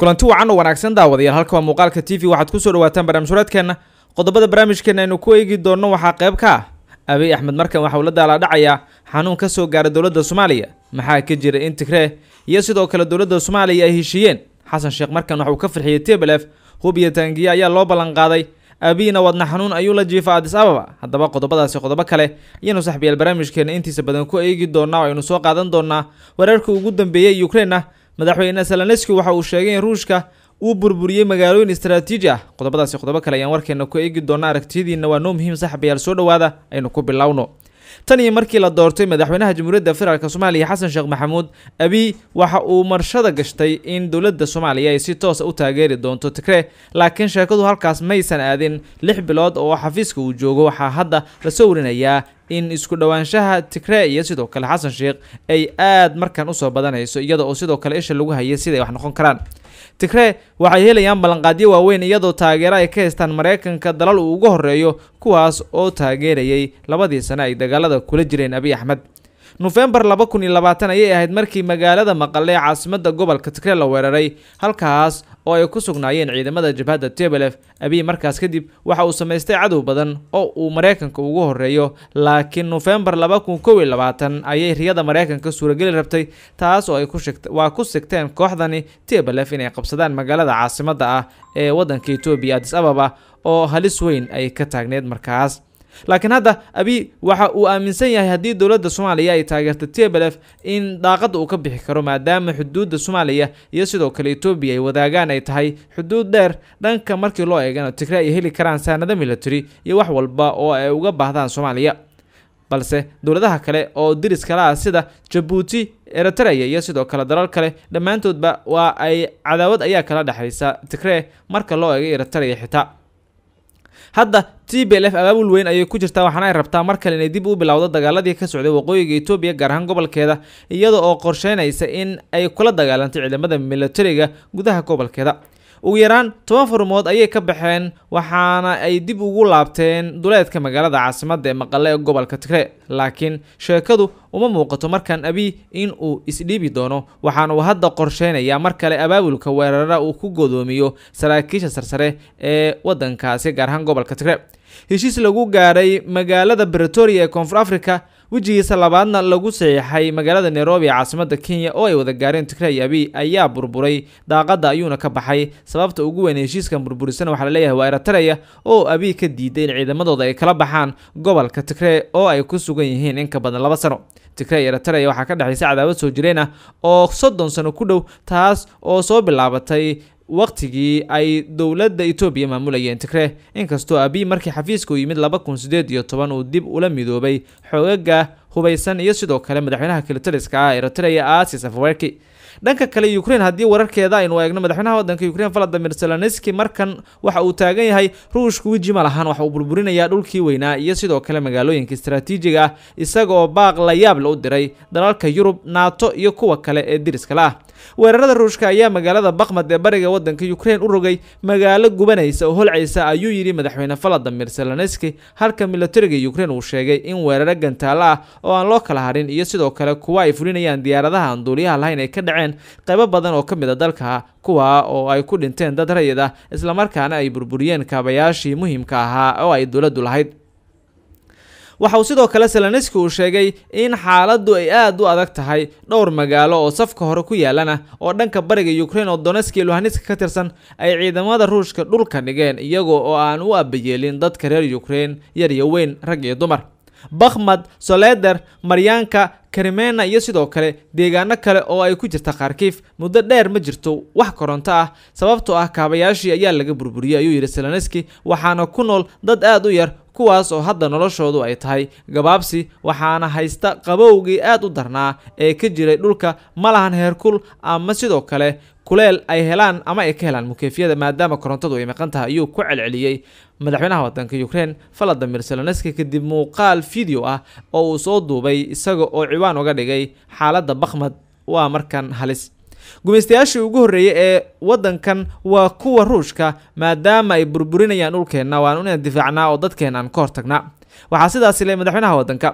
kulanti wacan oo wanaagsan daawadayaal halka waa muuqaalka t v waxaad ku soo dhawaataan barnaamij waraadkeenna qodobada barnaamijkeenna aynu ku eegi doonno waxaa qayb ka ah abiy axmed markan waxa uu la daalaadhacayaa xanuun ka soo gaara dowladda soomaaliya maxaa ka jira in tigree iyo sidoo kale dowladda soomaaliya ay heshiiyeen xasan sheekh markan waxa uu ka farxiyey tblf hub iyo taangiye ayaa loo ballanqaaday qaaday abiyna wadna xanuun ayuu la jiifa addis ababa haddaba qodobadaasi qodobo kale ayaynu saxbiyaal barnaamijkeena intiisa badan ku eegi doonaa oo aynu soo qaadan doonnaa weerarkii ugu dambeeyey ukrainna madaxweyne salaneski waxa uu sheegay in ruushka uu burburiyey magaalooyin istaraatiiji ah qodobadaasi qodob kale ayaan warkeena ku eegi doona aragtiyadiina waa noo muhiim saxabayaal soo dhawaada aynu ku bilaawno tan iyo markii la doortay madaxweynaha jamhuuriyadda federaalk soomaaliya xasan sheekh maxamuud abiy waxa uu marshada gashtay in dowladda soomaaliya ay si toosa ah u taageeri doonto tigre laakiin sheekadu halkaas maysan aadin lix bilood oo xafiiska uu joogo waxaa hadda la soo warinayaa in isku dhowaanshaha tigree iyo sidoo kale xasan sheekh ay aad markan usoo badanayso iyada oo sidoo kale isha lagu hayay siday wax noqon karaan tigree waxay helayaan ballanqaadyo waaweyn iyadoo taageero ay ka haystaan maraykanka dalal uu ugu horreeyo kuwaas oo taageerayay labadii sane ay dagaalada kula jireen abiy axmed nofembar laba kun iyo labaatan ayay ahayd markii magaalada maqale ee caasimada gobolka tigree la weeraray halkaas oo ay ku sugnaayeen ciidamada jabhadda tebelef abiy markaas kadib waxa uu samaystay cadow badan oo uu maraykanka ugu horeeyo laakiin nofembar laba ayay riyada maraykanka suurageli rabtay taas oo ay kuwaa ku sigteen kooxdani tebelef inay qabsadaan magaalada caasimadda ah ee waddanka etoobiya adis ababa oo halis weyn ay ka taagneed markaas laakiin hadda abi waxa uu aaminsan yahay haddii dowladda soomaaliya ay taageerta tblf in daaqad uu ka bixi karo maadaama xuduudda soomaaliya iyo sidoo kale etoobiya ay wadaagaan ay tahay xuduud dheer dhanka markii loo eegana tigre ay heli karaan saanada military iyo wax walba oo ay uga baahdaan soomaaliya balse dowladaha kale oo diris kala ah sida jabuuti eritreya iyo sidoo kale dalal kale dhammaantoodba waa ay cadaawad ayaa kala dhexaysa tigre marka loo eega eritreya xitaa hadda t b f abaabul weyn ayay ku jirtaa waxaana ay rabtaa mar kale inay dib u bilowdo dagaaladii ka socday waqooyiga etoobiya gaar ahaan gobolkeeda iyada oo qorsheynaysa in ay kula dagaalanto ciidamada milatariga gudaha gobolkeeda ugu yaraan toban furmood ayay ka baxeen waxaana ay dib ugu laabteen duleedka magaalada caasimadda ee maqale ee gobolka tigre laakiin sheekadu uma muuqato markan abi in uu isdhiibi doono waxaana uu hadda qorsheynayaa mar kale abaabulka weerara uu ku godoomiyo saraakiisha sarsare ee waddankaasi gaar ahaan gobolka tigre heshiis lagu gaaray magaalada bretoria ee koonfur africa wejigiisa labaadna lagu saxiixay magaalada nairobi ee caasimada kenya oo ay wada gaareen tigray iyo abiy ayaa burburay daaqada ayuuna ka baxay sababta ugu weyn heshiiskan burburisana waxaa laleeyahay waa eritreya oo abi ka diiday in ciidamadooda ay kala baxaan gobolka tigre oo ay ku sugan yihiin in ka badan laba sano tigray eritreya waxaa ka dhexaysa cadaawad soo jireen ah oo soddon sano ku dhow taas oo soo bilaabatay wakhtigii ay dowladda etoobiya maamulayeen tigre inkastoo abiy markii xafiiska u yimid laba kun siddeed iyo toban uu dib ula midoobay xoogaga hubaysan iyo sidoo kale madaxweynaha kilitaliska ah eritreya aasis afwerki dhanka kale ukrain haddii wararkeeda aynu eegno madaxweynaha wadanka ukrain valadimir zelenski markan waxa uu taagan yahay ruushku weji ma waxa uu burburinayaa dhulkii weynaa iyo sidoo kale magaalooyinka istaraatiijig ah isagoo baaq la yaable u diray dalalka yurub naato iyo kuwa kale ee diriska ah weerarada ruushka ayaa magaalada bakmad ee bariga waddanka ukrain u rogay magaalo gubanaysa oo holcaysa ayuu yidhi madaxweyne valadimir zelenski halka milatariga ukrain uu sheegay in weeraro gantaalo ah oo aan loo kala harin iyo sidoo kale kuwa ay fulinayaan diyaaradaha aan duuliyaha lahayn ay ka dhaceen burburiyeen qaybo badan oo ka mid a ah dalka kuwa oo ay ku dhinteen dad rayid ah islamarkaana ay burburiyeen kaabayaashii muhiimka ahaa oo ay dowladdu lahayd waxa uu sidoo kale selaniski uu sheegay in xaaladdu ay aad u adag tahay dhowr magaalo oo safka hore ku yaalana oo dhanka bariga ukraine oo doneski luhaniska ka tirsan ay ciidamada ruushka dhulka dhigeen iyagoo oo aan u abayeelin dadka reer ukraine yar iyo weyn rag iyo dumar bakhmad soleder maryaanka karimena iyo sidoo kale deegaano kale oo ay ku jirta kharkiif muddo dheer ma jirto wax koronto ah sababtoo ah kaabayaashii ayaa laga burburiyey ayuu yidhi selaneski waxaana ku nool dad aad u yar kuwaas oo hadda noloshoodu ay tahay gabaabsi waxaana haysta qabowgii aad u darnaa ee ka jiray dhulka ma lahan heerkul ama sidoo kale kuleel ay helaan ama ay ka helaan mukeefiyada maadaama korontadu ay maqan tahay ayuu ku celceliyey madaxweynaha waddanka ukrein valadimir selonski kadib muuqaal fideo ah oo uu soo duubay isaga oo ciwaan uga dhigay xaaladda bakhmad waa markan halis gumaystayaashii ugu horreeyay ee waddankan waa kuwa ruushka maadaama ay burburinayaan dhulkeenna waan inaan difaacnaa oo dadkeen aan ka hortagnaa waxaa sidaas le madaxweynaha waddanka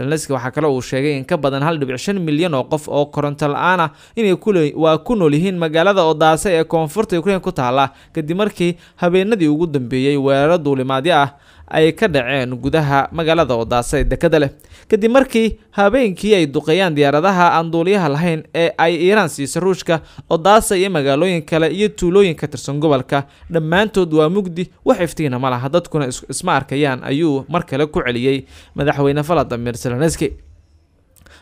zelenski waxaa kale uu sheegay in ka badan hal dhibic shan milyan oo qof oo koronto la-aan ah inay waa ku nool yihiin magaalada odaase ee koonfurta ukrain ku taalla kadib markii habeenadii ugu dambeeyey weeraro duulimaadyo ah ay ka dhaceen gudaha magaalada oodaasa ee dekada leh kadib markii habeenkii ay duqeeyaan diyaaradaha aan duuliyaha lahayn ee ay iiraan siisa ruushka oodaasa iyo magaalooyin kale iyo tuulooyin ka tirsan gobolka dhammaantood waa mugdi wax iftiina ma laha dadkuna isma arkayaan ayuu mar kale ku celiyey madaxweyne faladimir zelenski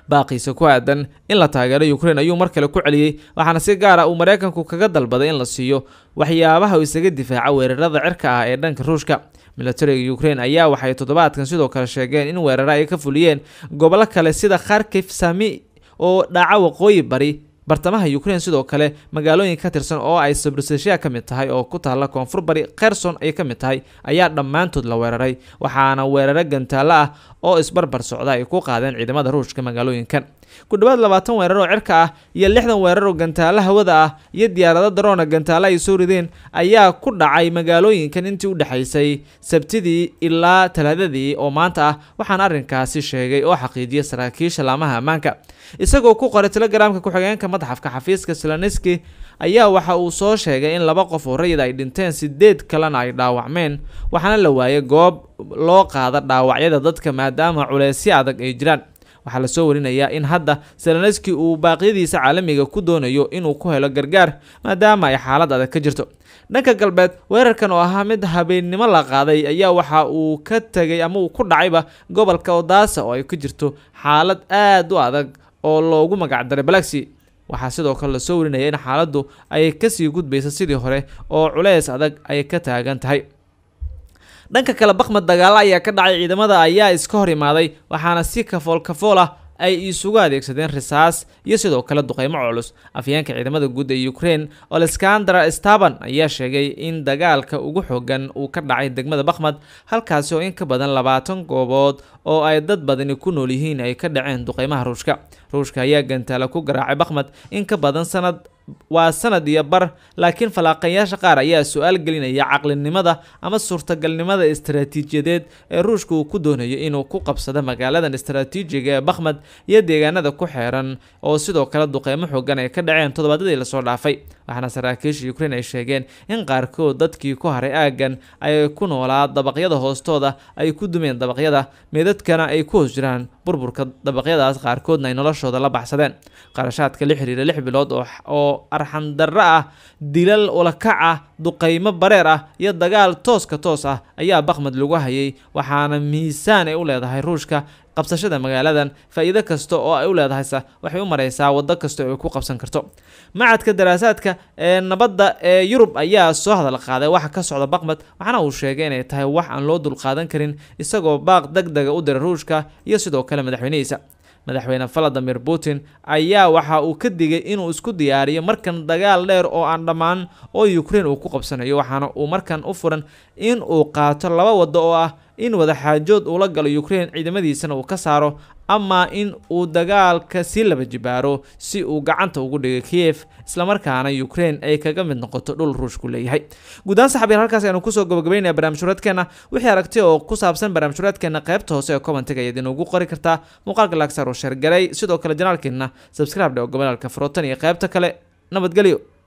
baaqiisa ku aadan in la taageero ukrain ayuu mar kale ku celiyey waxaana si gaar ah uu maraykanku kaga dalbaday in la siiyo waxyaabaha uu isaga difaaca weerarada cirka ah ee dhanka ruushka milatariga ukrain ayaa waxay toddobaadkan sidoo kale sheegeen in weerara ay ka fuliyeen gobollo kale sida kharkif sami oo dhaca waqooyi bari bartamaha ukrein sidoo kale magaalooyin ka tirsan oo ay sabrsashiya ka mid tahay oo ku taalla koonfur bari kherson ay ka mid tahay ayaa dhammaantood la weeraray waxaana weeraro gantaallo ah oo isbarbar socda ay ku qaadeen ciidamada ruushka magaalooyinkan ku dhawaad labaatan weerar oo cirka ah iyo lixdan weerar oo gantaala hawada ah iyo diyaarada daroona gantaala ay soo rideen ayaa ku dhacay magaalooyinkan intii u dhexaysay sabtidii ilaa talaadadii oo maanta ah waxaana arrinkaasi sheegay oo xaqiijiya saraakiisha laamaha ammaanka isagoo ku qoray telegaraamka ku-xigeenka madaxafka xafiiska seloniski ayaa waxa uu soo sheegay in laba qof oo rayid ay dhinteen sideed kalena ay dhaawacmeen waxaana la waayay goob loo qaada dhaawacyada dadka maadaama culeysyo adag ay jiraan waxaa la soo warinayaa in hadda selaneski uu baaqyadiisa caalamiga ku doonayo inuu ku helo gargaar maadaama ay xaalad adag ka jirto dhanka galbeed weerarkan oo ahaa mid habeennimo la qaaday ayaa waxa uu ka tegay ama uu ku dhacayba gobolka odaasa oo ay ku jirto xaalad aad u adag oo loogu magacdaray balaxi waxaa sidoo kale lasoo warinaya in xaaladdu ay kasii gudbaysa sidii hore oo culays adag ay ka taagan tahay dhanka kale bakhmad dagaalo ayaa ka dhacay ciidamada ayaa iska hor imaaday waxaana si kafool kafool ah ay isugu adeegsadeen risaas iyo sidoo kale duqeymo culus afyeenka ciidamada guud ee ukraine oleskander staban ayaa sheegay in dagaalka ugu xoogan uu ka dhacay degmada bakhmad halkaasi oo in ka badan labaatan goobood oo ay dad badani ku nool yihiin ay ka dhaceen duqeymaha ruushka ruushka ayaa gantaala ku garaacay bakhmad in ka badan sanad waa sanad iyo bar laakiin fallaaqayaasha qaar ayaa su-aal gelinaya caqlinimada ama suurtagalnimada istaraatiijiyadeed ee ruushka uu ku doonayo inuu ku qabsado magaaladan istaraatiijiga ee bakhmed iyo deegaanada ku xeeran oo sidoo kale duqeymo xoogan ay ka dhaceen toddobaadadii lasoo dhaafay waxaana saraakiisha ukrain ay sheegeen in qaarkood dadkii ku haray aaggan ay ku noolaa dabaqyada hoostooda ay ku dumeen dabaqyada meedadkana ay ku hoos jiraan burburka dabaqyadaas qaarkoodna ay noloshooda la baxsadeen qarashaadka la xiriira lix bilood oo arxandarro ah dilal ulakac ah duqaymo bareer ah iyo dagaal tooska toos ah ayaa baqmad lagu hayay waxaana miisaan ay u leedahay ruushka qabsashada magaaladan faa-iido kasta oo ay u leedahaysa waxay u maraysaa waddo kasta oo ay ku qabsan karto macadka daraasaadka ee nabadda ee yurub ayaa soo hadal qaaday waxa ka socda baqmad waxaana uu sheegay inay tahay wax aan loo dulqaadan karin isagoo baaq deg dega u diray ruushka iyo sidoo kale madaxweynihiisa madaxweyne valadimir putin ayaa waxa uu ka digay inuu isku diyaariyo markan dagaal dheer oo aan dhammaan oo ukrein uu ku qabsanayo waxaana uu markan u furan in uu qaato laba waddo oo ah in wadaxaajood uula galo ukrein ciidamadiisana uu ka saaro ama in uu dagaalka sii laba jibaaro si uu gacanta ugu dhigo kiyev islamarkaana ukrain ay kaga mid noqoto dhul ruushku leeyahay guudahaan saxabiyaal halkaas aynu kusoo gabagabaynaya barnaamij hureedkeena wixii aragti oo ku saabsan barnamij hureedkeena qaybta hoose ee commentiga ayaad inugu qori kartaa muuqaalka laagsaar oo sheergalay sidoo kale janaalkeena subscribe dhe oo gobolaalka frotan iyo qaybta kale nabadgelyo